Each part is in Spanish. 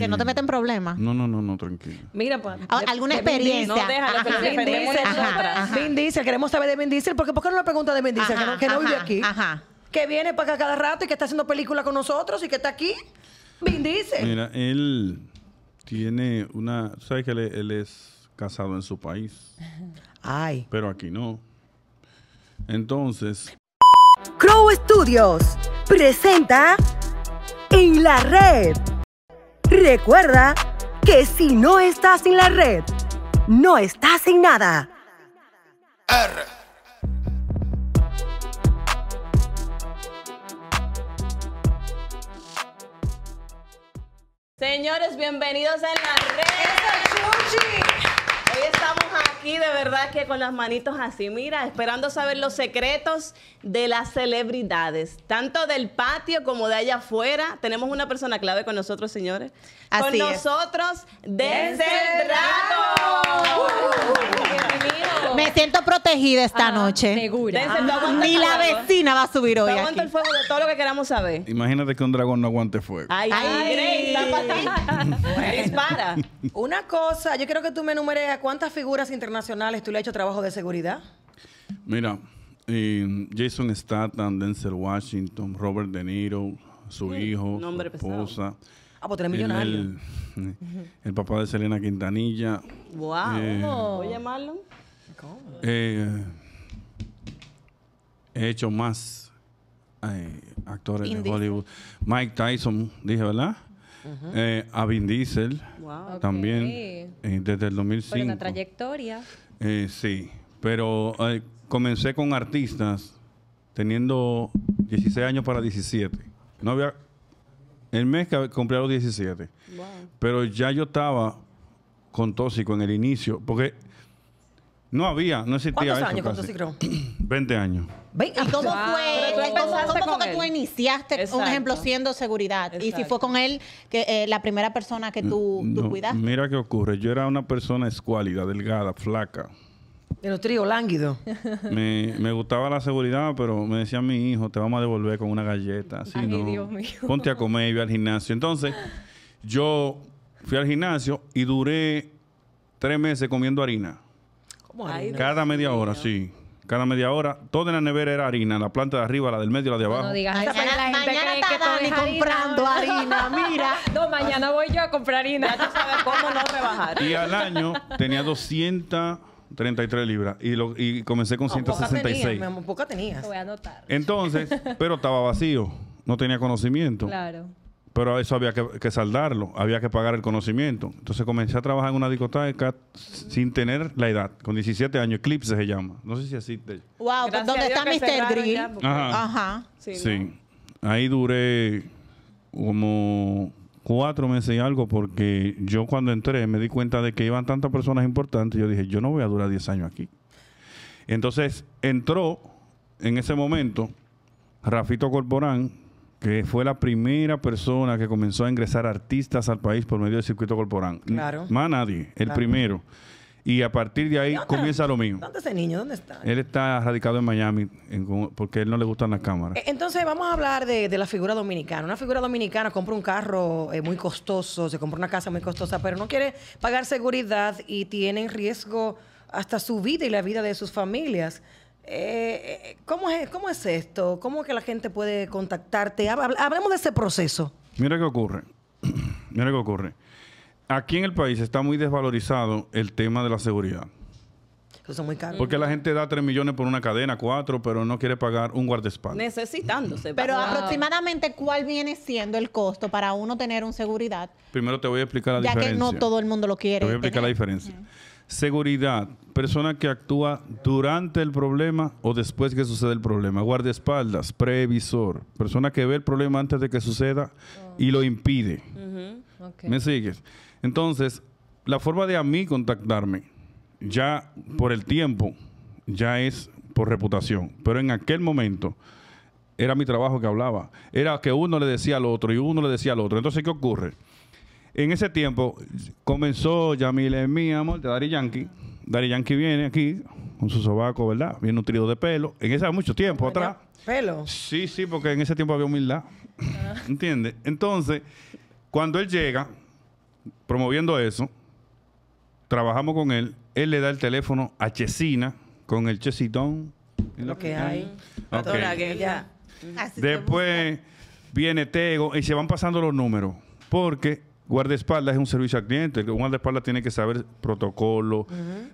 Que no te meten problemas. No, no, no, no, tranquilo. Mira, pues. ¿Alguna experiencia? No, déjalo, Vin Diesel, queremos saber de Vin Diesel, porque ¿por qué no le pregunta de Vin Diesel? que no, vive aquí. Ajá. Que viene para acá cada rato y que está haciendo película con nosotros y que está aquí. Vin Diesel. Mira, él tiene una. ¿Sabes que él, es casado en su país? Ay. Pero aquí no. Entonces. Crow Studios presenta En la Red Recuerda que si no estás en la red, no estás en nada. Señores, bienvenidos en la red. Hoy estamos aquí de verdad que con las manitos así, mira, esperando saber los secretos de las celebridades, tanto del patio como de allá afuera. Tenemos una persona clave con nosotros, señores. Así con nosotros, desde Drago. me siento protegida esta ah, noche. Segura. Ah, ni la vecina va a subir hoy. Aguanta el fuego de todo lo que queramos saber. Imagínate que un dragón no aguante fuego. Ay, Dispara. Una cosa, yo quiero que tú me enumere a cuántas figuras internacionales tú le has hecho trabajo de seguridad. Mira, Jason Statham, Denzel Washington, Robert De Niro, su hijo, su esposa. Ah, pues el, papá de Selena Quintanilla. ¡Wow! voy eh, a llamarlo? Eh, he hecho más eh, actores de Hollywood. Mike Tyson, dije, ¿verdad? Uh Diesel. También. desde el 2005. una trayectoria. sí. Pero comencé con artistas teniendo 16 años para 17. No había. El mes que compré los 17. Pero ya yo estaba con tóxico en el inicio, porque no había, no existía. ¿Cuántos años con tóxico? 20 años. ¿Y cómo fue? ¿Cómo, que tú iniciaste, un ejemplo, siendo seguridad? Y si fue con él que eh, la primera persona que tú, tú cuidaste. Mira qué ocurre. Yo era una persona escuálida, delgada, flaca. De los tríos lánguidos. Me, gustaba la seguridad, pero me decía mi hijo, te vamos a devolver con una galleta. Así, Ay, Dios mío. Ponte a comer y ve al gimnasio. Entonces, yo fui al gimnasio y duré tres meses comiendo harina. ¿Cómo harina? Cada media hora, sí. Cada media hora, toda la nevera era harina, la planta de arriba, la del medio, la de abajo. No, digas, mañana, que estoy comprando harina, mira. No, mañana voy yo a comprar harina. cómo no rebajar. Y al año tenía 200 33 libras. Y, lo, y comencé con 166. Entonces, pero estaba vacío. No tenía conocimiento. Claro. Pero eso había que, saldarlo, había que pagar el conocimiento. Entonces comencé a trabajar en una discoteca sin tener la edad, con 17 años, Eclipse se llama. No sé si así. Wow, ¿dónde está Mr. Grill? Ajá. Sí. Ahí duré como cuatro meses y algo porque yo cuando entré me di cuenta de que iban tantas personas importantes, yo dije, yo no voy a durar diez años aquí. Entonces entró en ese momento Rafito Corporán, que fue la primera persona que comenzó a ingresar artistas al país por medio del circuito Corporán. Claro. Más nadie, el primero. Y a partir de ahí comienza lo mismo. ¿Dónde está ese niño? ¿Dónde está? Él está radicado en Miami porque él no le gustan las cámaras. Eh, entonces, vamos a hablar de, la figura dominicana. Una figura dominicana compra un carro eh, muy costoso, se compra una casa muy costosa, pero no quiere pagar seguridad y tiene en riesgo hasta su vida y la vida de sus familias. Eh, ¿cómo, es, ¿Cómo es esto? ¿Cómo que la gente puede contactarte? Hablemos de ese proceso. Mira qué ocurre. Mira qué ocurre aquí en el país está muy desvalorizado el tema de la seguridad. Eso es muy caro. Porque la gente da 3 millones por una cadena, 4, pero no quiere pagar un guardaespaldas. Necesitándose. Pero aproximadamente, ¿cuál viene siendo el costo para uno tener un seguridad? Primero te voy a explicar la diferencia. Ya que no todo el mundo lo quiere. Te voy a explicar la diferencia. Seguridad, persona que actúa durante el problema o después que sucede el problema. Guardaespaldas, previsor, persona que ve el problema antes de que suceda y lo impide. ¿Me sigues? Entonces, la forma de a mí contactarme, ya por el tiempo, ya es por reputación. Pero en aquel momento era mi trabajo que hablaba. Era que uno le decía al otro y uno le decía al otro. Entonces, ¿qué ocurre? En ese tiempo comenzó Yamile, mi amor, de Dari Yankee. Dari Yankee viene aquí con su sobaco, ¿verdad? Bien nutrido de pelo. En ese mucho tiempo atrás. ¿Pelo? Sí, sí, porque en ese tiempo había humildad. Ah. ¿Entiendes? Entonces, cuando él llega, promoviendo eso. Trabajamos con él. Él le da el teléfono a Chesina con el Chesitón. Lo que hay. Después viene Tego y se van pasando los números. Porque guardaespaldas es un servicio al cliente. El guardaespaldas tiene que saber protocolo,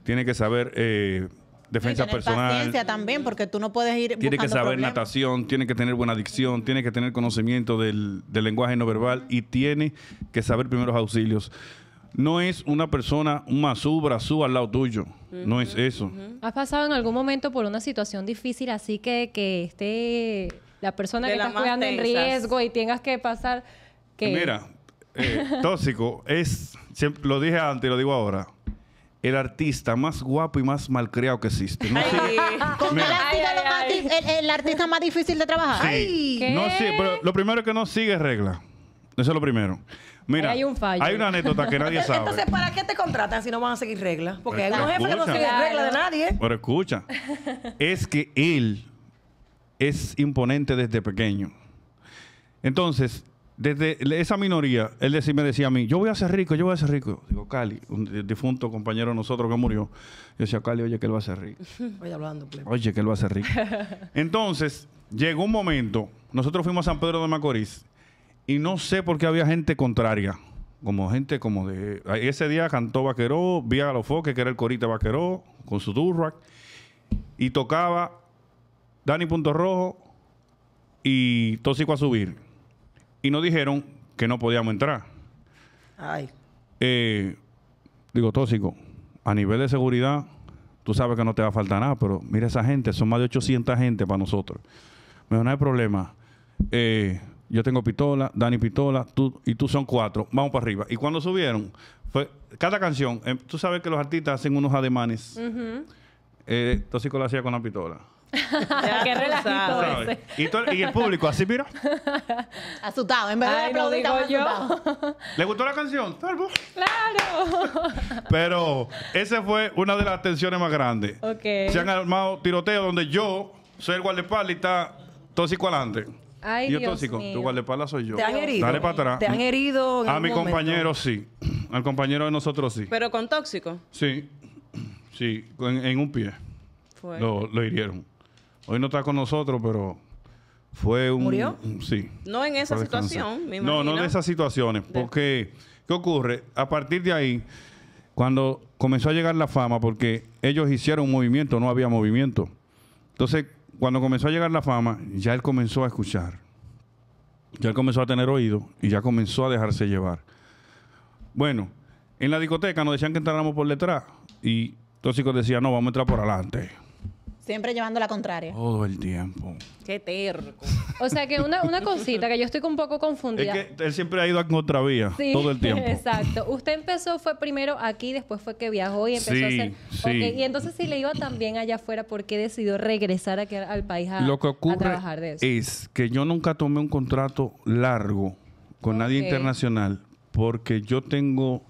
tiene que saber eh, defensa personal. también, porque tú no puedes ir. Tiene que saber natación, tiene que tener buena adicción, tiene que tener conocimiento del, lenguaje no verbal y tiene que saber primeros auxilios no es una persona, un masú, brazú al lado tuyo. no es eso. ¿Has pasado en algún momento por una situación difícil así que, que esté la persona que estás cuidando en riesgo y tengas que pasar... que Mira, eh, tóxico es... Siempre, lo dije antes y lo digo ahora el artista más guapo y más malcriado que existe. ¿Con el, artista más, artista más difícil de trabajar. no pero lo primero es que no sigue regla. Eso es lo primero. Mira, hay, un fallo. hay una anécdota que nadie sabe. Entonces, ¿para qué te contratan si no van a seguir reglas? Porque pero hay unos que no sigue reglas de nadie. Pero escucha, es que él es imponente desde pequeño. Entonces, desde esa minoría, él me decía a mí, yo voy a ser rico, yo voy a ser rico. Digo, Cali, un difunto compañero de nosotros que murió, yo decía, Cali, oye, que él va a ser rico. Voy hablando, pues. Oye, que él va a ser rico. Entonces, llegó un momento, nosotros fuimos a San Pedro de Macorís, y no sé por qué había gente contraria, como gente como de... Ese día cantó Vaqueró, vi a los foques, que era el corita Vaqueró, con su durrack, y tocaba Dani Punto Rojo y Tóxico a Subir y nos dijeron que no podíamos entrar. Ay. Eh, digo, tóxico, a nivel de seguridad, tú sabes que no te va a faltar nada, pero mira esa gente, son más de 800 gente para nosotros. Me no hay problema. Eh, yo tengo pistola, Dani pistola, tú y tú son cuatro, vamos para arriba. Y cuando subieron, fue cada canción, em, tú sabes que los artistas hacen unos ademanes. Eh, tóxico lo hacía con la pistola. Qué relajito ese. ¿Y, el público así, mira. Asustado, en vez de yo. ¿Le gustó la canción? claro. Pero esa fue una de las tensiones más grandes. Se han armado tiroteos donde yo soy el guardaespaldas y está tóxico adelante. yo tóxico, mío. tu soy yo. Te han herido. Dale para atrás. Te han herido. A mi compañero sí. Al compañero de nosotros sí. Pero con tóxico. Sí. Sí, en, un pie. Lo, lo hirieron. Hoy no está con nosotros, pero fue un... ¿Murió? Sí. No en esa situación, me No, no en esas situaciones, porque... ¿Qué ocurre? A partir de ahí, cuando comenzó a llegar la fama, porque ellos hicieron un movimiento, no había movimiento. Entonces, cuando comenzó a llegar la fama, ya él comenzó a escuchar. Ya él comenzó a tener oído y ya comenzó a dejarse llevar. Bueno, en la discoteca nos decían que entráramos por detrás y chicos decían, no, vamos a entrar por adelante. Siempre llevando la contraria. Todo el tiempo. Qué terco. O sea que una, cosita que yo estoy un poco confundida. él siempre ha ido a otra vía, todo el tiempo. Exacto. Usted empezó, fue primero aquí, después fue que viajó y empezó a hacer. Sí. Y entonces, si le iba también allá afuera, ¿por qué decidió regresar al país a, Lo que ocurre trabajar de eso? Es que yo nunca tomé un contrato largo con nadie internacional porque yo tengo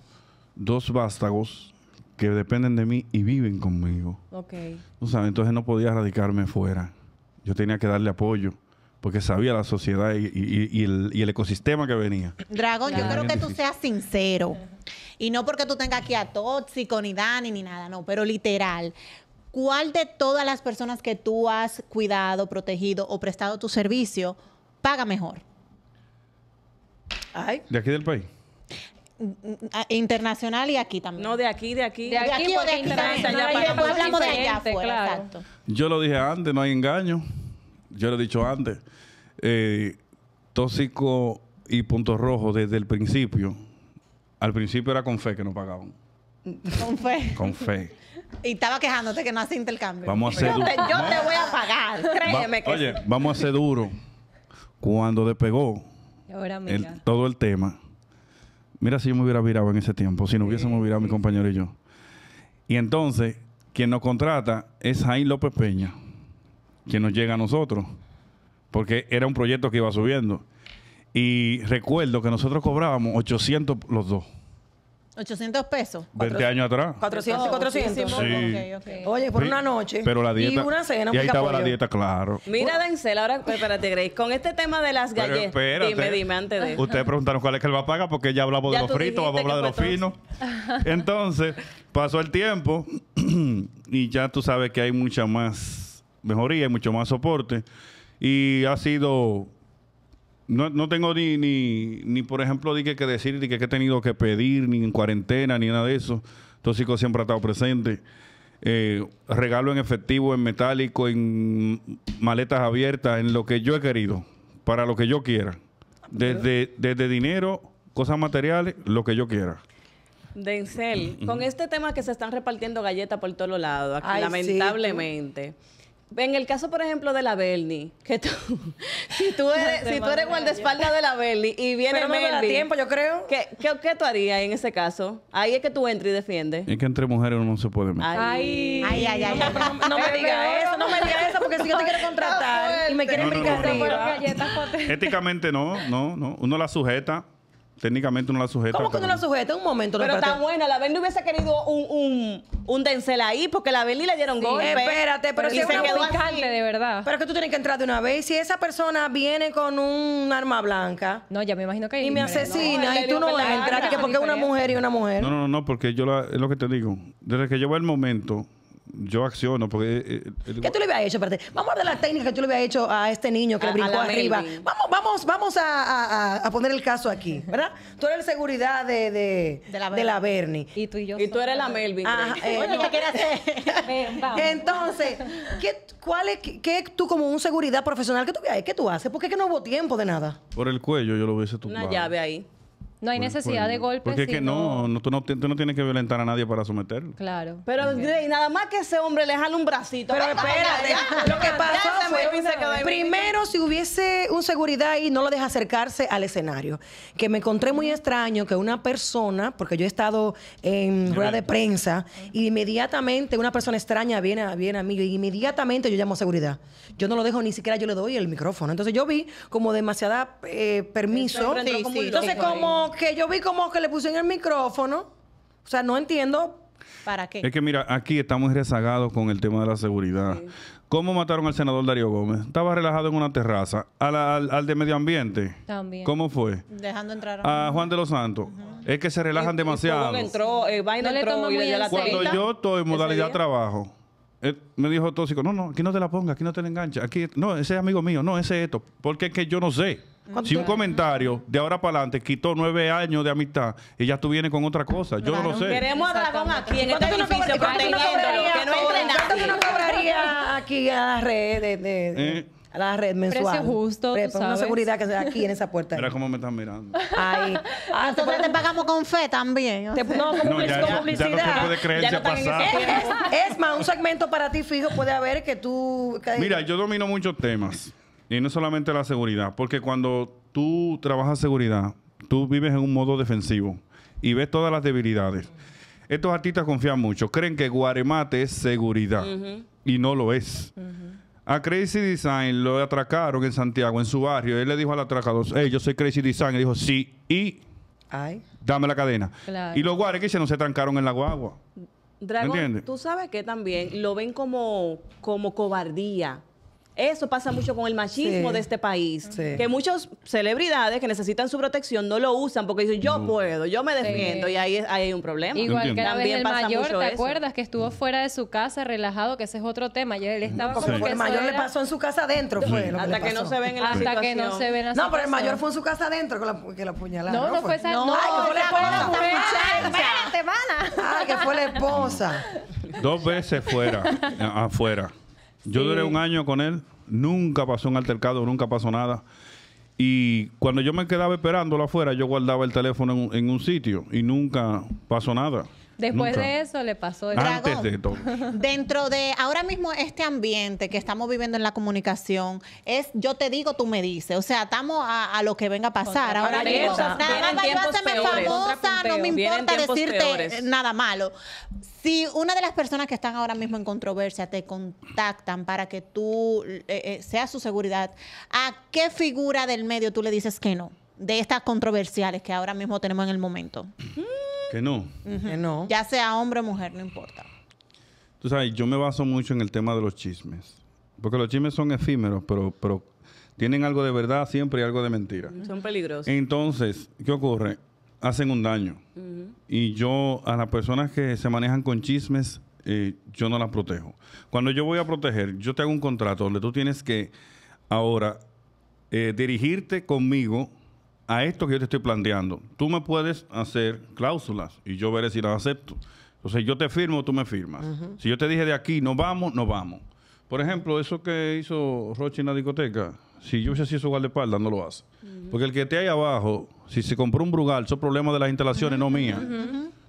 dos vástagos que dependen de mí y viven conmigo. Ok. Entonces no podía radicarme fuera. Yo tenía que darle apoyo porque sabía la sociedad y, el, ecosistema que venía. Dragón, yo creo que tú seas sincero. Y no porque tú tengas aquí a tóxico, ni Dani, ni nada, no, pero literal. ¿Cuál de todas las personas que tú has cuidado, protegido o prestado tu servicio paga mejor? Ay. ¿De aquí del país? internacional y aquí también. No, de aquí, de aquí. De aquí, de aquí hablamos de allá Yo lo dije antes, no hay engaño. Yo lo he dicho antes. Eh, tóxico y punto rojo desde el principio. Al principio era con fe que no pagaban. Con fe. Con fe. Y estaba quejándote que no hacía intercambio. Vamos a yo, te, voy a pagar, créeme que Oye, vamos a ser duro. Cuando despegó todo el tema, Mira si yo me hubiera virado en ese tiempo, si no hubiésemos virado mi compañero y yo. Y entonces, quien nos contrata es Jaime López Peña, quien nos llega a nosotros, porque era un proyecto que iba subiendo. Y recuerdo que nosotros cobrábamos 800 los dos. 800 pesos. 20 años atrás. 400, y 400. Sí. Oye, por una noche. Pero la dieta. Y una cena. Y ahí estaba la dieta, claro. Mira, Denzel, ahora, pues, espérate, Grace, con este tema de las galletas. Espérate, dime, dime antes de. Ustedes preguntaron cuál es que él va a pagar, porque ya hablamos de los fritos, vamos a hablar de los finos. Entonces, pasó el tiempo y ya tú sabes que hay mucha más mejoría, y mucho más soporte. Y ha sido no, no tengo ni, ni, ni, por ejemplo, dije que, decir, ni que, he tenido que pedir, ni en cuarentena, ni nada de eso. Tóxico siempre ha estado presente. Eh, regalo en efectivo, en metálico, en maletas abiertas, en lo que yo he querido, para lo que yo quiera. Desde, desde dinero, cosas materiales, lo que yo quiera. Denzel, con este tema que se están repartiendo galletas por todos lados, lamentablemente. En el caso, por ejemplo, de la Berni, que tú, si tú eres, si tú eres guardaespaldas de la Berni y viene Pero no tiempo, yo creo. ¿qué, ¿qué, qué, tú harías en ese caso? Ahí es que tú entres y defiendes. Es que entre mujeres uno no se puede meter. Ay, ay, ay. ay, No, me digas eso, no me digas eso, porque si yo te quiero contratar y me quieren brincar Éticamente no, no, no. Uno la sujeta técnicamente no la sujeta. ¿Cómo que no la sujeta? Un momento. Pero está buena. La Belly hubiese querido un, un, un Denzel ahí porque la Belly le dieron golpe. Espérate, pero, si se quedó carne, de verdad. Pero es que tú tienes que entrar de una vez. Si esa persona viene con un arma blanca. No, ya me imagino que. Y me asesina y tú no entras. ¿por qué una mujer y una mujer. No, no, no, porque yo es lo que te digo. Desde que llegó el momento yo acciono porque... Eh, eh, ¿Qué tú le habías hecho? parte Vamos a ver la técnica que tú le habías hecho a este niño que le brincó arriba. Vamos, vamos, vamos a, a, poner el caso aquí, ¿verdad? Tú eres el seguridad de, de, la, Bernie. Y tú y yo. Y tú eres la Melvin. Ah, eh, Oye, hacer? Entonces, ¿qué, cuál es, qué, tú como un seguridad profesional, qué tú, qué tú haces? Porque es que no hubo tiempo de nada. Por el cuello yo lo hubiese tumbado. Una llave ahí. No hay pues, necesidad de pues, golpes. Porque es que no, tú no, tienes que violentar a nadie para someterlo. Claro. Pero nada más que ese hombre le jale un bracito. Pero espérate, lo que pasó fue, primero si hubiese un seguridad y no lo deja acercarse al escenario, que me encontré muy extraño que una persona, porque yo he estado en rueda de prensa, inmediatamente una persona extraña viene, a, viene a mí y inmediatamente yo llamo a seguridad. Yo no lo dejo ni siquiera yo le doy el micrófono. Entonces yo vi como demasiada eh, permiso. entonces como que yo vi como que le pusieron el micrófono. O sea, no entiendo para qué. Es que mira, aquí estamos rezagados con el tema de la seguridad. ¿Cómo mataron al senador Darío Gómez? Estaba relajado en una terraza. Al, de medio ambiente. También. ¿Cómo fue? Dejando entrar a, Juan de los Santos. Es que se relajan demasiado. entró, Cuando yo estoy en modalidad trabajo me dijo tóxico, no, no, aquí no te la ponga, aquí no te la engancha, aquí, no, ese es amigo mío, no, ese es esto, porque es que yo no sé. Si un comentario de ahora para adelante quitó nueve años de amistad y ya tú vienes con otra cosa, yo no lo sé. Queremos a Dragón aquí en este edificio, que no cobraría aquí a las redes? Eh, a la red mensual. Precio justo, tú una seguridad que sea aquí en esa puerta. Mira cómo me están mirando. Ahí. Ah, te pagamos con fe también. no, publicidad. Ya no puede creer, ya no pasado. Es, más, un segmento para ti fijo puede haber que tú... Mira, yo domino muchos temas. Y no solamente la seguridad. Porque cuando tú trabajas seguridad, tú vives en un modo defensivo. Y ves todas las debilidades. Estos artistas confían mucho. Creen que Guaremate es seguridad. Y no lo es. A Crazy Design lo atracaron en Santiago, en su barrio. Él le dijo al atracador, hey, yo soy Crazy Design. Él dijo, sí, y dame la cadena. Y los guardias, que se no se trancaron en la guagua. Dragón, ¿Entiendes? tú sabes que también lo ven como, como cobardía. Eso pasa mucho con el machismo de este país. Que muchas celebridades que necesitan su protección no lo usan porque dicen, yo puedo, yo me defiendo. Y ahí, hay un problema. Igual que También el pasa mayor, ¿te acuerdas? Que estuvo fuera de su casa relajado, que ese es otro tema. Y él estaba como que el mayor le pasó en su casa adentro. Fue, Hasta que no se ven en la Hasta situación. que no se ven No, pero el mayor fue en su casa adentro que la, que No, no, fue esa. No, no fue la Espérate, Ah, que fue la esposa. Dos veces fuera, afuera. Yo duré un año con él, nunca pasó un altercado, nunca pasó nada. Y cuando yo me quedaba esperándolo afuera, yo guardaba el teléfono en, en un sitio y nunca pasó nada. Después de eso le pasó el Antes Dentro de ahora mismo este ambiente que estamos viviendo en la comunicación, es yo te digo, tú me dices. O sea, estamos a, lo que venga a pasar. ahora mismo, nada más no me importa decirte nada malo. Si una de las personas que están ahora mismo en controversia te contactan para que tú eh, eh, seas su seguridad, ¿a qué figura del medio tú le dices que no? De estas controversiales que ahora mismo tenemos en el momento. Mm, que no. no. Ya sea hombre o mujer, no importa. Tú sabes, yo me baso mucho en el tema de los chismes. Porque los chismes son efímeros, pero, pero tienen algo de verdad siempre y algo de mentira. Son peligrosos. Entonces, ¿qué ocurre? Hacen un daño. Y yo, a las personas que se manejan con chismes, eh, yo no las protejo. Cuando yo voy a proteger, yo te hago un contrato donde tú tienes que ahora eh, dirigirte conmigo a esto que yo te estoy planteando, tú me puedes hacer cláusulas y yo veré si las acepto. Entonces yo te firmo, tú me firmas. Si yo te dije de aquí, no vamos, no vamos. Por ejemplo, eso que hizo Roche en la discoteca, si yo hubiese su guardaespaldas, no lo hace. Porque el que esté ahí abajo, si se compró un brugal, son problema de las instalaciones, no mía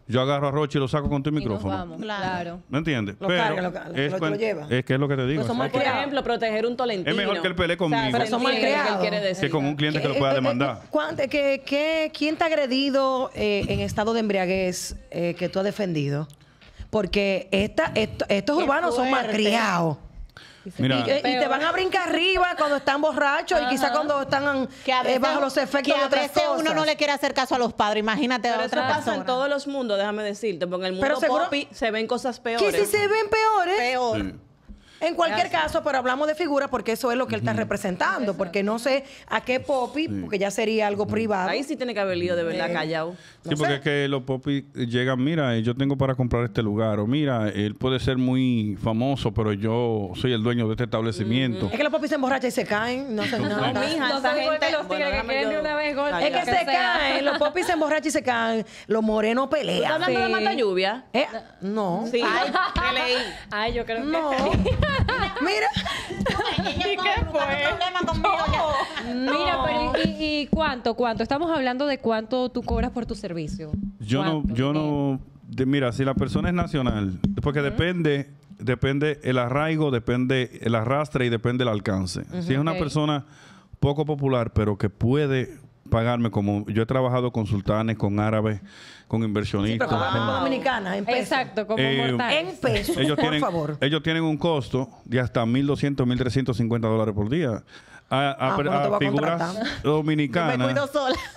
yo agarro a Rochi y lo saco con tu micrófono. vamos, claro. ¿Me entiendes? Lo pero lo, es, que es lo que te digo. por ejemplo, proteger un tolentino. Es mejor que él pelee conmigo. O sea, pero son mal Que con un cliente eh, que lo eh, pueda eh, demandar. quién te ha agredido en estado de embriaguez que tú has defendido? Porque esta, estos urbanos son son malcriados y, te van a brincar arriba cuando están borrachos y quizá cuando están eh, que bajo los efectos que a veces uno no le quiere hacer caso a los padres, imagínate a eso pasa en todos los mundos, déjame decirte, porque en el mundo se ven cosas peores. ¿Qué si se ven peores. Peor. En cualquier caso, pero hablamos de figura porque eso es lo que él está representando, porque no sé a qué popi porque ya sería algo privado. Ahí sí tiene que haber lío de verdad eh, callado. sí, porque es que los Poppy llegan, mira, eh, yo tengo para comprar este lugar, o mira, él puede ser muy famoso, pero yo soy el dueño de este establecimiento. Es que los Poppy se emborrachan y se caen, no sé nada. No, mija, no gente, los bueno, que quieren de una vez golpe. Es que, se caen, los Poppy se emborrachan y se caen, los morenos pelean. ¿Estás hablando de mata lluvia? Eh, no. Sí. Ay, yo creo no. que... Mira. ¿Y qué fue? Mira, ¿y, cuánto? ¿Cuánto? Estamos hablando de cuánto tú cobras por tu servicio. Yo no, yo no. Eh. mira, si la persona es nacional, porque depende, depende el arraigo, depende el arrastre y depende el alcance. si es una persona poco popular, pero que puede pagarme como yo he trabajado con sultanes, con árabes, con inversionistas. Sí, en pesos. Exacto, como eh, En pesos, ellos por tienen, favor. Ellos tienen un costo de hasta 1.200, 1.350 dólares por día. A, ah, figuras dominicanas.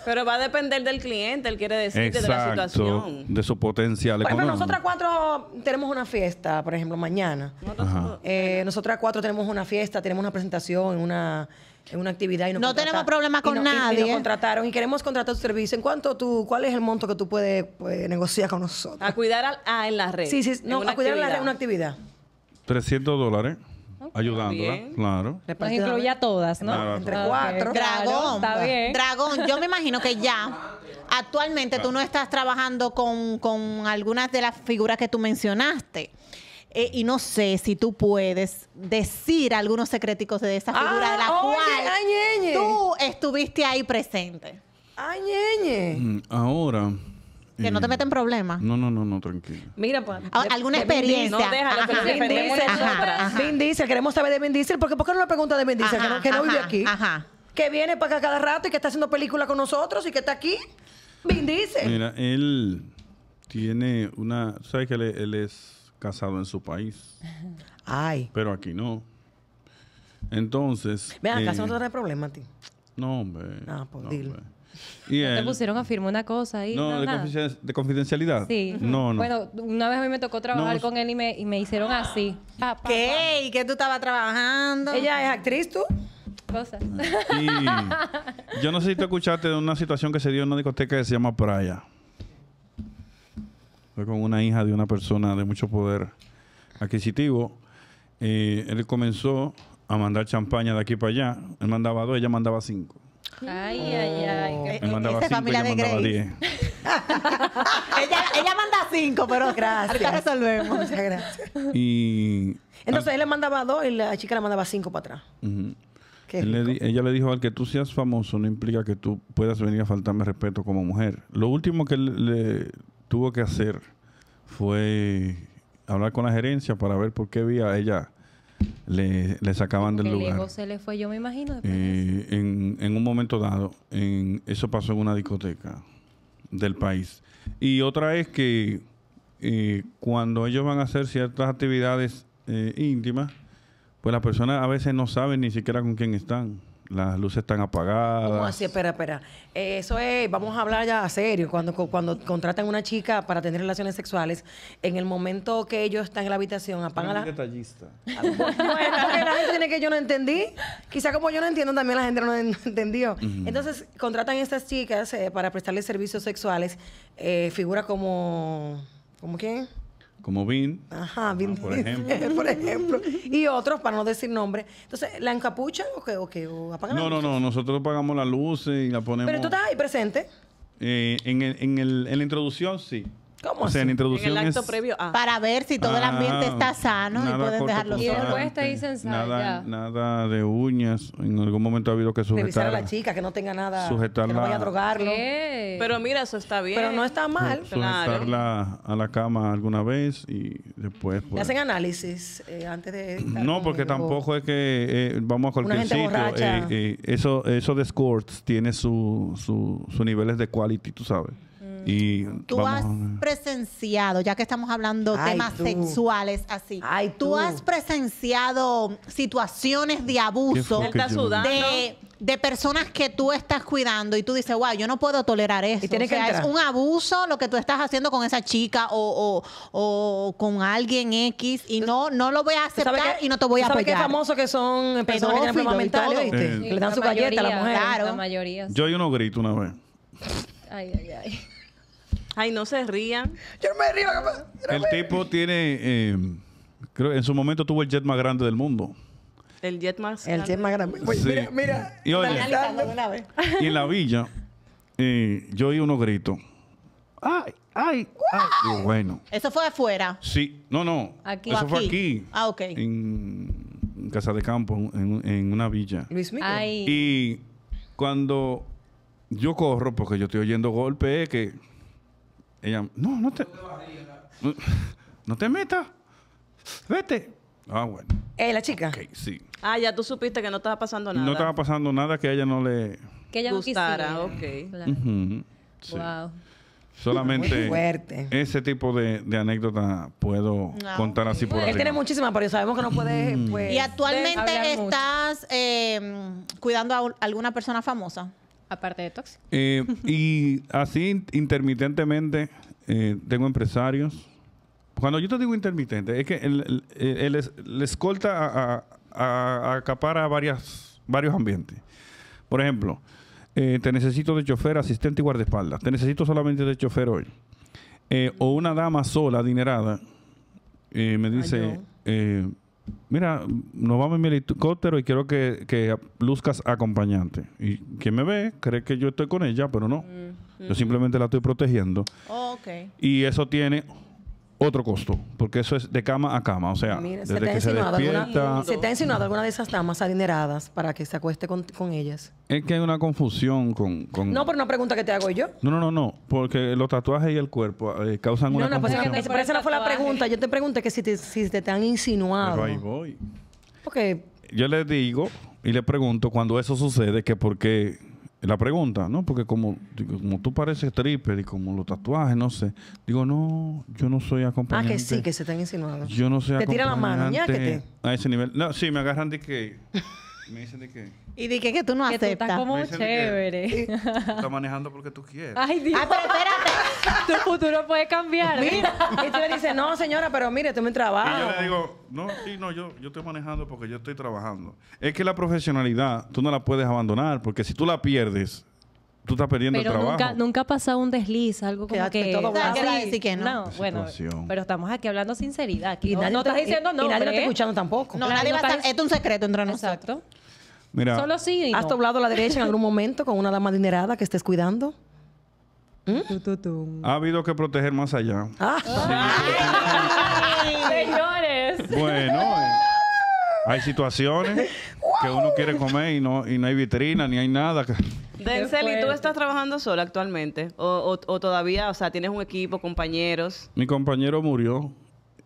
Pero va a depender del cliente, él quiere decir, de la situación. De su potencial económico. nosotras cuatro tenemos una fiesta, por ejemplo, mañana. Eh, nosotras cuatro tenemos una fiesta, tenemos una presentación, una en una actividad y No tenemos problemas con nadie. Y, nos contrataron y queremos contratar tu servicio. ¿En cuánto tú, cuál es el monto que tú puedes pues, negociar con nosotros? A cuidar a en la red. Sí, sí, no, a cuidar en la red una actividad. 300 dólares. ayudándola, claro. Las incluye a todas, ¿no? Entre cuatro. Dragón. Dragón, yo me imagino que ya actualmente tú no estás trabajando con, con algunas de las figuras que tú mencionaste. Eh, y no sé si tú puedes decir algunos secreticos de esa figura de la ah, cual tú estuviste ahí presente. Ay, ñeñe. Mm, ahora. Que no te eh, meten problemas. No, no, no, no, tranquilo. Mira, pues. Ah, ¿Alguna experiencia? De, no, déjalo, queremos saber de Vin Diesel, porque ¿por qué no le pregunta de Vin Diesel, que no, vive aquí? Ajá. Que viene para acá cada rato y que está haciendo película con nosotros y que está aquí. Vin Mira, él tiene una. ¿Sabes que él es casado en su país. Ay. Pero aquí no. Entonces. Vean, acá no eh, te trae problema a ti. No, hombre. Ah, pues no, Y te pusieron a firmar una cosa ahí? No, no de, de, confidencialidad. Sí. No, no. Bueno, una vez a mí me tocó trabajar con él y me, hicieron así. ¿Qué? ¿Y qué tú estabas trabajando? ¿Ella es actriz tú? Cosa? yo no sé si te escuchaste de una situación que se dio en una discoteca que se llama Playa. Fue con una hija de una persona de mucho poder adquisitivo. Eh, él comenzó a mandar champaña de aquí para allá. Él mandaba dos, ella mandaba cinco. Ay, ay, ay. ella mandaba ella, manda cinco, pero gracias. Muchas gracias. Entonces él le mandaba dos y la chica le mandaba cinco para atrás. ella le dijo al que tú seas famoso no implica que tú puedas venir a faltarme respeto como mujer. Lo último que él le, tuvo que hacer fue hablar con la gerencia para ver por qué vía ella le, sacaban del lugar. se le fue, yo me imagino. Eh, en, un momento dado, en, eso pasó en una discoteca del país. Y otra es que eh, cuando ellos van a hacer ciertas actividades eh, íntimas, pues las personas a veces no saben ni siquiera con quién están las luces están apagadas. ¿Cómo así? Espera, espera. Eh, eso es, vamos a hablar ya a serio. Cuando, cuando contratan a una chica para tener relaciones sexuales, en el momento que ellos están en la habitación, apagan la. detallista. Bueno, la gente tiene que yo no entendí. Quizá como yo no entiendo, también la gente no entendió. Entonces, contratan a estas chicas eh, para prestarles servicios sexuales. Eh, figura como. ¿Cómo quién? como Vin, Ajá, por, ejemplo. Y otros, para no decir nombre. Entonces, ¿la encapucha o qué? O qué o apagan no, no, no. Nosotros apagamos la luces y la ponemos. Pero tú estás ahí presente. Eh, en, en, el, en la introducción, sí se han introducido en previo ah. Para ver si todo el ambiente ah, está sano y pueden dejarlo Y después te dicen nada, nada de uñas. En algún momento ha habido que sujetar... Revisar a la chica, que no tenga nada... Sujetarla... Que a drogarlo. Pero mira, eso está bien. Pero no está mal. claro. a la cama alguna vez y después... hacen pues. análisis eh, antes de...? No, porque tampoco es que eh, vamos a cualquier sitio. Eh, eso, eso de Scorts tiene sus su, niveles de quality, tú sabes tú has presenciado, ya que estamos hablando temas sexuales así, tú. has presenciado situaciones de abuso de, de, personas que tú estás cuidando y tú dices, wow, yo no puedo tolerar eso O sea, es un abuso lo que tú estás haciendo con esa chica o, con alguien X y no, no lo voy a aceptar y no te voy a apoyar. ¿Sabes qué famoso que son personas que eh, le dan su galleta a la mujer. mayoría. Yo hay uno grito una vez. Ay, ay, ay. Ay, no se rían. Yo no me río. el tipo tiene, eh, creo en su momento tuvo el jet más grande del mundo. El jet más grande? El jet más grande. sí. Mira, mira. Y, y, en la villa, eh, yo oí unos gritos. ¡Ay! ¡Ay! ¡Ay! bueno. ¿Eso fue afuera? Sí. No, no. Aquí. Eso fue aquí. Ah, ok. En Casa de Campo, en, una villa. Luis Miguel. Y cuando yo corro, porque yo estoy oyendo golpes, eh, que ella, no, no te. No, te metas. Vete. Ah, bueno. ¿Eh, la chica? sí. Ah, ya tú supiste que no estaba pasando nada. No estaba pasando nada que ella no le que ella gustara. ok. Wow. Solamente ese tipo de, anécdotas puedo ah, contar así por Él tiene muchísimas, pero sabemos que no puede. Mm. Pues, y actualmente estás em, cuidando a alguna persona famosa. Aparte de tóxico. Eh, y así intermitentemente eh, tengo empresarios. Cuando yo te digo intermitente, es que el, escolta a, a, a, varias, varios ambientes. Por ejemplo, eh, te necesito de chofer, asistente y guardaespaldas. Te necesito solamente de chofer hoy. o una dama sola, adinerada, me ah, dice, mira, nos vamos en mi helicóptero y quiero que, que, luzcas acompañante. Y quien me ve cree que yo estoy con ella, pero no. Mm, yo simplemente la estoy protegiendo. Mm. Oh, y eso tiene otro costo, porque eso es de cama a cama, o sea, desde se te que se ¿Se te ha insinuado alguna de esas damas adineradas para que se acueste con, ellas? Es que hay una confusión con, con, No, pero una pregunta que te hago yo. No, no, no, no, porque los tatuajes y el cuerpo eh, causan una no, No, pues esa no fue la pregunta. Yo te pregunté que si te, si te, han insinuado. ahí voy. Porque... Yo le digo y le pregunto cuando eso sucede que por qué la pregunta, ¿no? Porque como, como tú pareces stripper y como los tatuajes, no sé. Digo, no, yo no soy acompañante. Ah, que sí, que se están insinuando. Yo no soy acompañado. acompañante. Te tira la mano, ya que te... A ese nivel. No, sí, me agarran de que... me dicen de que... Y de que, que tú no que aceptas. estás como chévere. Estás manejando porque tú quieres. Ay, Dios. ¡Ah, pero espérate. tu futuro puede cambiar. Mira, y tú le dices, no, señora, pero mire, tengo un trabajo. Y yo le digo, no, sí, no, yo, yo estoy manejando porque yo estoy trabajando. Es que la profesionalidad tú no la puedes abandonar porque si tú la pierdes, tú estás perdiendo el trabajo. Nunca, nunca ha pasado un desliz, algo como que. todo o así, que no. no bueno, pero estamos aquí hablando sinceridad. Aquí. Y no, estás diciendo no. Y nadie lo está escuchando tampoco. No, nadie, va a estar. Esto es un secreto entre nosotros. Exacto. Mira, Solo sí. ¿Has doblado la derecha en algún momento con una dama adinerada que estés cuidando? ¿Mm? Ha habido que proteger más allá. Ah. Bueno, eh, hay situaciones que uno quiere comer y no, y no hay vitrina ni hay nada. Denzel, ¿y tú estás trabajando solo actualmente? O, todavía, o sea, tienes un equipo, compañeros? Mi compañero murió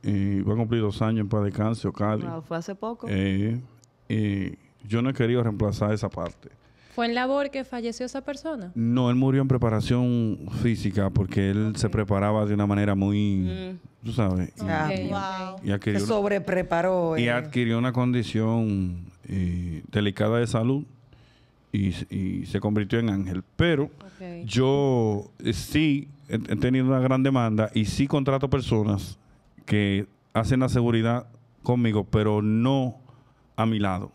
y va a cumplir dos años en paz de Cali. fue hace poco. Eh, y yo no he querido reemplazar esa parte. ¿Fue en labor que falleció esa persona? No, él murió en preparación física porque él se preparaba de una manera muy, mm. tú sabes, y, adquirió se sobrepreparó. Y eh. adquirió una condición eh, delicada de salud y, se convirtió en ángel. Pero yo eh, sí he tenido una gran demanda y sí contrato personas que hacen la seguridad conmigo, pero no a mi lado.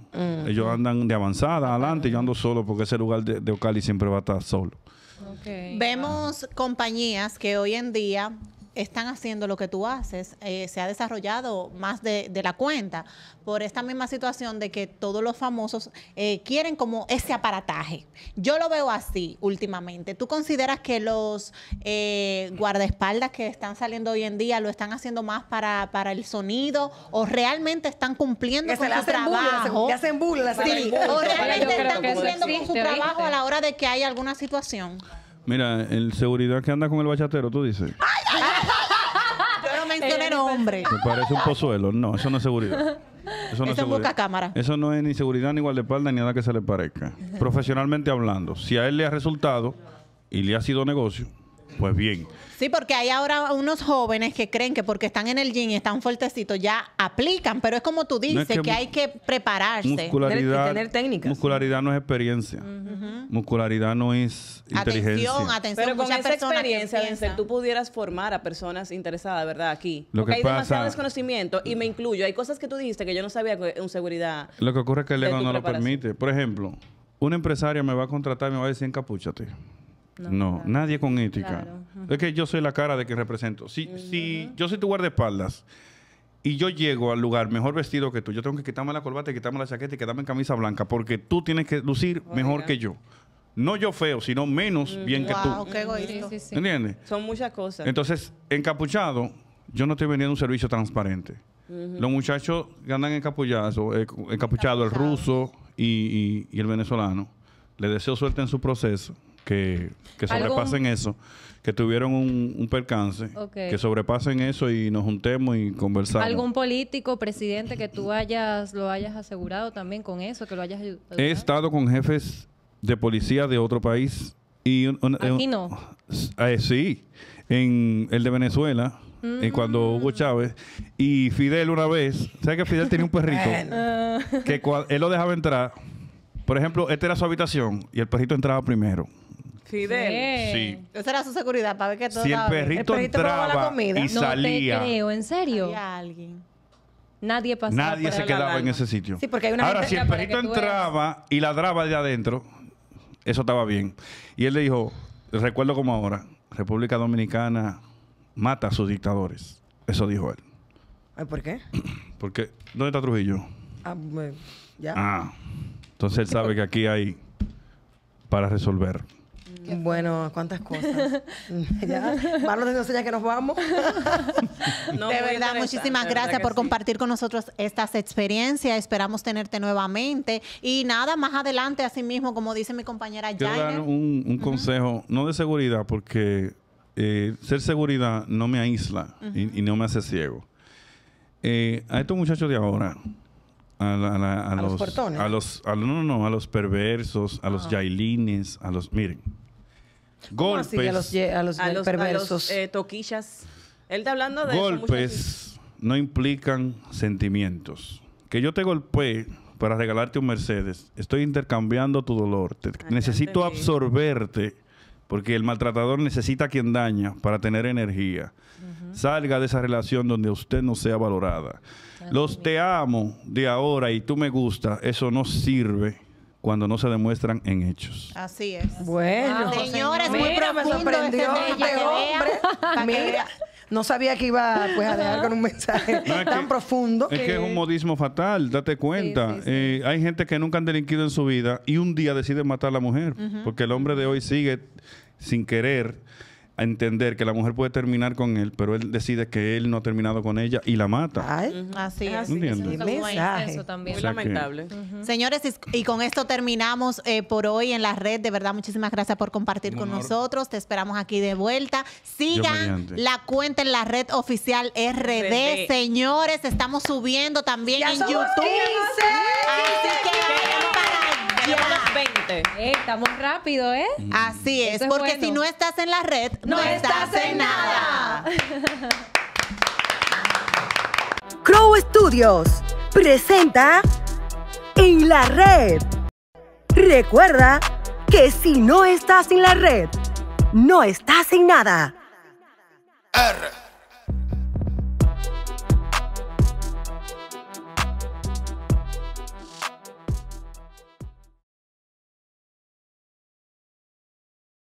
Ellos andan de avanzada, adelante, yo ando solo porque ese lugar de, Ocali siempre va a estar solo. Vemos compañías que hoy en día están haciendo lo que tú haces, eh, se ha desarrollado más de, la cuenta por esta misma situación de que todos los famosos eh, quieren como ese aparataje. Yo lo veo así últimamente. ¿Tú consideras que los eh, guardaespaldas que están saliendo hoy en día lo están haciendo más para, el sonido o realmente están cumpliendo con su trabajo? sí, o realmente están cumpliendo con su trabajo a la hora de que hay alguna situación. Mira, el seguridad que anda con el bachatero, tú dices. ¡Ay! hombre. Me parece un pozuelo. No, eso no es seguridad. Eso no es busca seguridad. cámara. Eso no es ni seguridad, ni guardaespaldas, ni nada que se le parezca. Profesionalmente hablando, si a él le ha resultado y le ha sido negocio, pues bien. Sí, porque hay ahora unos jóvenes que creen que porque están en el gym y están fuertecitos ya aplican, pero es como tú dices, que, hay que prepararse. Muscularidad, tener técnicas. Muscularidad no es experiencia. Muscularidad no es inteligencia. Atención, atención. Pero con esa experiencia, tú pudieras formar a personas interesadas, ¿verdad? Aquí. Lo hay demasiado desconocimiento y me incluyo. Hay cosas que tú dijiste que yo no sabía en seguridad. Lo que ocurre es que el ego no lo permite. Por ejemplo, un empresario me va a contratar y me va a decir encapúchate. No, nadie con ética. Es que yo soy la cara de que represento. Si, si yo soy tu guardaespaldas y yo llego al lugar mejor vestido que tú, yo tengo que quitarme la corbata, quitarme la chaqueta y quedarme en camisa blanca porque tú tienes que lucir mejor que yo. No yo feo, sino menos mm, bien que tú. Qué sí, sí. ¿Entiendes? Son muchas cosas. Entonces, encapuchado, yo no estoy vendiendo un servicio transparente. Los muchachos que andan encapuchados, eh, encapuchado, el ruso y, y el venezolano, les deseo suerte en su proceso que, sobrepasen eso, que tuvieron un, percance, que sobrepasen eso y nos juntemos y conversamos. ¿Algún político, presidente que tú hayas, lo hayas asegurado también con eso, que lo hayas He estado con jefes de policía de otro país y... no. Eh, sí, en el de Venezuela. Eh, cuando mm. Hugo Chávez y Fidel una vez, ¿sabes que Fidel tenía un perrito? que él lo dejaba entrar. Por ejemplo, esta era su habitación y el perrito entraba primero. Fidel. Sí. Esa era su seguridad para ver que todo Si el perrito, entraba y No creo, en serio. Nadie pasaba. nadie se quedaba en ese sitio. porque Ahora, si el perrito entraba y ladraba de adentro, eso estaba bien. Y él le dijo, recuerdo como ahora, República Dominicana mata a sus dictadores. Eso dijo él. ¿Por qué? Porque, ¿dónde está Trujillo? Ah, ya. Ah, entonces él sabe que aquí hay para resolver. Bueno, cuántas cosas. ya, que nos vamos. de verdad, muchísimas gracias por compartir con nosotros estas experiencias. Esperamos tenerte nuevamente. Y nada, más adelante, así mismo, como dice mi compañera Quiero dar un, consejo, no de seguridad, porque eh, ser seguridad no me aísla y, no me hace ciego. Eh, a estos muchachos de ahora, a, a, los, no, a los perversos, a los yailines, a los. Miren, golpes. a los, perversos. Eh, toquillas. Él está hablando de Golpes no implican sentimientos. Que yo te golpeé para regalarte un Mercedes, estoy intercambiando tu dolor. Ah, necesito absorberte porque el maltratador necesita quien daña para tener energía. Salga de esa relación donde usted no sea valorada. Los te amo de ahora y tú me gusta, eso no sirve cuando no se demuestran en hechos. Así es. Bueno, señores, muy mira, me este sorprendió este hombre. no sabía que iba pues, a dejar con un mensaje tan profundo. Es que es un modismo fatal, date cuenta. Eh, hay gente que nunca han delinquido en su vida y un día decide matar a la mujer, porque el hombre de hoy sigue sin querer entender que la mujer puede terminar con él, pero él decide que él no ha terminado con ella y la mata. así es. Muy lamentable. Señores, y con esto terminamos eh, por hoy en la red. De verdad, muchísimas gracias por compartir con nosotros. Te esperamos aquí de vuelta. Sigan la cuenta en la red oficial RD. Señores, estamos subiendo también en YouTube. 20. Eh, estamos rápido, ¿eh? Mm. Así es, porque si no estás en la red, no, estás, en nada. Crow Studios presenta En la red. Recuerda que si no estás en la red, no estás en nada.